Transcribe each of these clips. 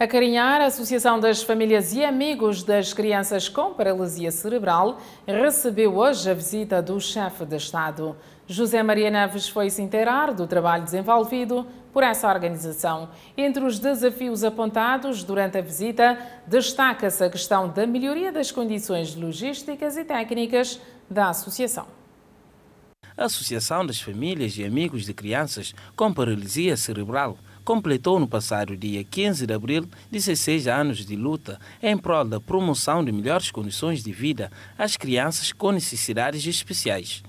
A Carinhar, a Associação das Famílias e Amigos das Crianças com Paralisia Cerebral, recebeu hoje a visita do chefe de Estado. José Maria Neves foi se inteirar do trabalho desenvolvido por essa organização. Entre os desafios apontados durante a visita, destaca-se a questão da melhoria das condições logísticas e técnicas da associação. A Associação das Famílias e Amigos de Crianças com Paralisia Cerebral completou no passado dia 15 de abril 16 anos de luta em prol da promoção de melhores condições de vida às crianças com necessidades especiais.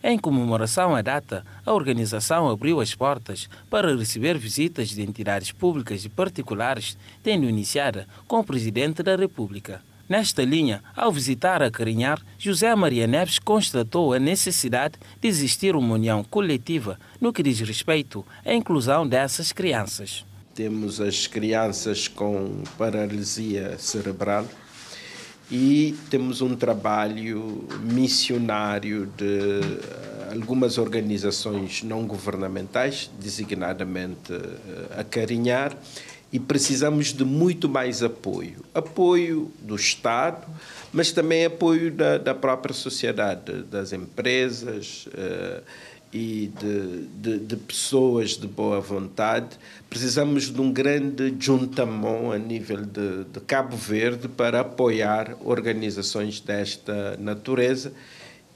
Em comemoração à data, a organização abriu as portas para receber visitas de entidades públicas e particulares, tendo iniciada com o Presidente da República. Nesta linha, ao visitar a Carinhar, José Maria Neves constatou a necessidade de existir uma união coletiva no que diz respeito à inclusão dessas crianças. Temos as crianças com paralisia cerebral e temos um trabalho missionário de eh, algumas organizações não governamentais, designadamente eh, a Carinhar, e precisamos de muito mais apoio. Apoio do Estado, mas também apoio da, da própria sociedade, das empresas uh, e de, de, de, pessoas de boa vontade. Precisamos de um grande juntamão a nível de, de Cabo Verde para apoiar organizações desta natureza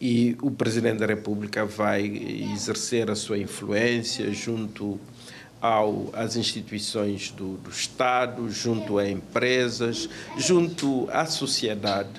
e o Presidente da República vai exercer a sua influência junto ao, às instituições do, do Estado, junto a empresas, junto à sociedade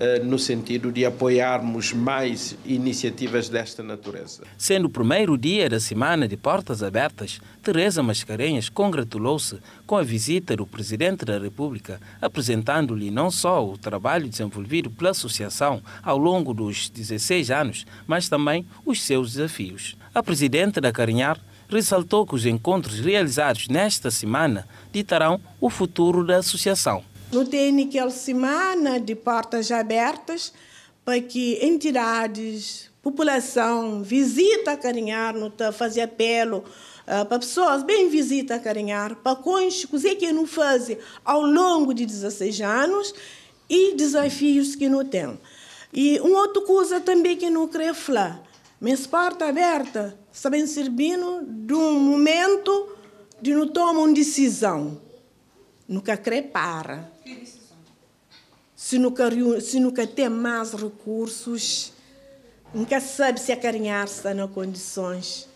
eh, no sentido de apoiarmos mais iniciativas desta natureza. Sendo o primeiro dia da semana de portas abertas, Teresa Mascarenhas congratulou-se com a visita do Presidente da República, apresentando-lhe não só o trabalho desenvolvido pela associação ao longo dos 16 anos, mas também os seus desafios. A Presidente da Carinhar ressaltou que os encontros realizados nesta semana ditarão o futuro da associação. No TNQL Semana, de portas abertas, para que entidades, população, visita a Carinhar, tá fazer apelo Uh, para pessoas bem visita a carinhar, para coisas é que não fazem ao longo de 16 anos e desafios que não têm. E uma outra coisa também que não queria falar, mas porta aberta, sabem servindo de um momento de não tomar uma decisão. Nunca crê para. Se nunca, se nunca tem mais recursos, nunca sabe se acarinhar se tá nas condições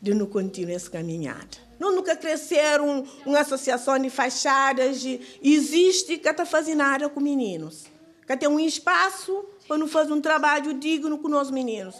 de não continuar essa caminhada. Não nunca crescer um, uma associação de fachadas, de, existe que está fazendo nada com meninos. Que tem um espaço para não fazer um trabalho digno com os meninos.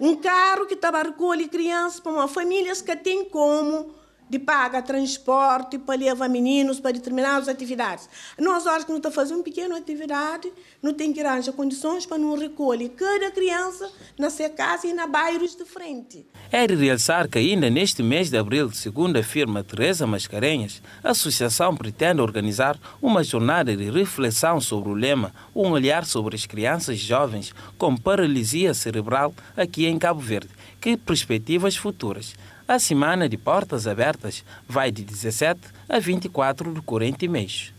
Um carro que tabarcou ali crianças para uma família que tem como de paga, transporte para levar meninos para determinadas atividades. Nós, horas que não está fazendo uma pequena atividade, não tem que arranjar condições para não recolher cada criança na sua casa e na bairros de frente. É de realçar que ainda neste mês de abril, segundo afirma Teresa Mascarenhas, a associação pretende organizar uma jornada de reflexão sobre o lema Um Olhar sobre as Crianças Jovens com Paralisia Cerebral aqui em Cabo Verde que perspectivas futuras. A semana de portas abertas vai de 17 a 24 do corrente mês.